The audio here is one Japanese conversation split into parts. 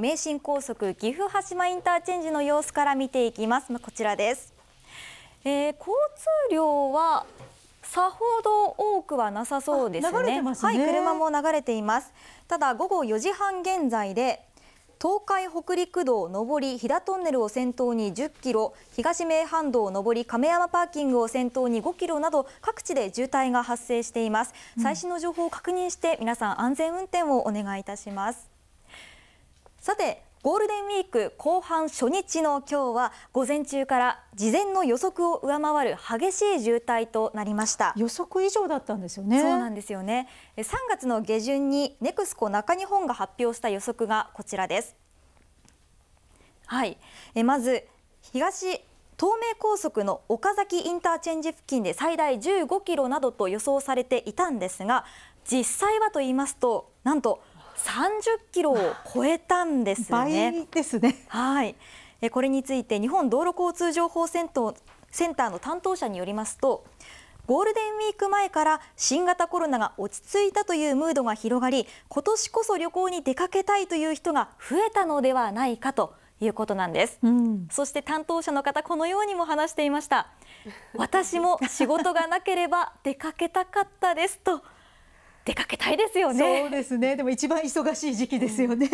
名神高速岐阜羽島インターチェンジの様子から見ていきます。こちらです。えー、交通量はさほど多くはなさそうですね、ね、はい、車も流れています。ただ午後4時半現在で東海北陸道上り飛騨トンネルを先頭に10キロ東名阪道上り亀山パーキングを先頭に5キロなど各地で渋滞が発生しています、最新の情報を確認して皆さん安全運転をお願いいたしますさてゴールデンウィーク後半初日の今日は午前中から事前の予測を上回る激しい渋滞となりました予測以上だったんですよねそうなんですよね3月の下旬にネクスコ中日本が発表した予測がこちらですはいえまず東東名高速の岡崎インターチェンジ付近で最大15キロなどと予想されていたんですが実際はと言いますとなんと30キロを超えたんですね。ですね。はい。えこれについて日本道路交通情報センターの担当者によりますとゴールデンウィーク前から新型コロナが落ち着いたというムードが広がり今年こそ旅行に出かけたいという人が増えたのではないかということなんです、うん、そして担当者の方このようにも話していました私も仕事がなければ出かけたかったですと出かけたいですよね。そうですね。でも一番忙しい時期ですよね。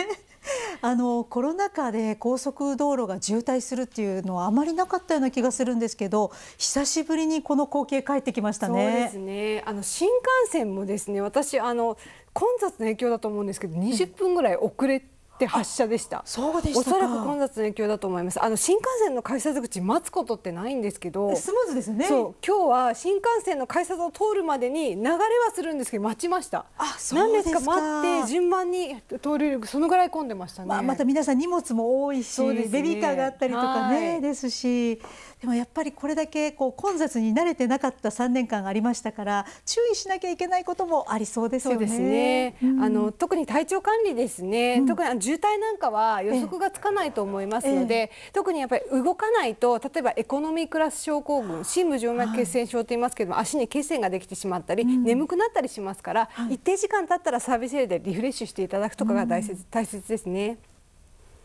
うん、あのコロナ禍で高速道路が渋滞するっていうのはあまりなかったような気がするんですけど、久しぶりにこの光景帰ってきましたね。そうですね。あの新幹線もですね、私あの混雑の影響だと思うんですけど、20分ぐらい遅れて、うんて発車でしたそうでしおそらく混雑の影響だと思いますあの新幹線の改札口待つことってないんですけどスムーズですねそう今日は新幹線の改札を通るまでに流れはするんですけど待ちましたあそうですか待って順番に通れるそのぐらい混んでましたね、まあ、また皆さん荷物も多いし、ね、ベビーカーがあったりとかね、ですしでもやっぱりこれだけこう混雑に慣れてなかった三年間ありましたから注意しなきゃいけないこともありそうですよね。そうですね、うん、あの特に体調管理ですね、うん、特に渋滞なんかは予測がつかないと思いますので、特にやっぱり動かないと例えばエコノミークラス症候群深部静脈血栓症と言いますけども、足に血栓ができてしまったり、うん、眠くなったりしますから、一定時間経ったらサービスエリアでリフレッシュしていただくとかが大切,、大切ですね。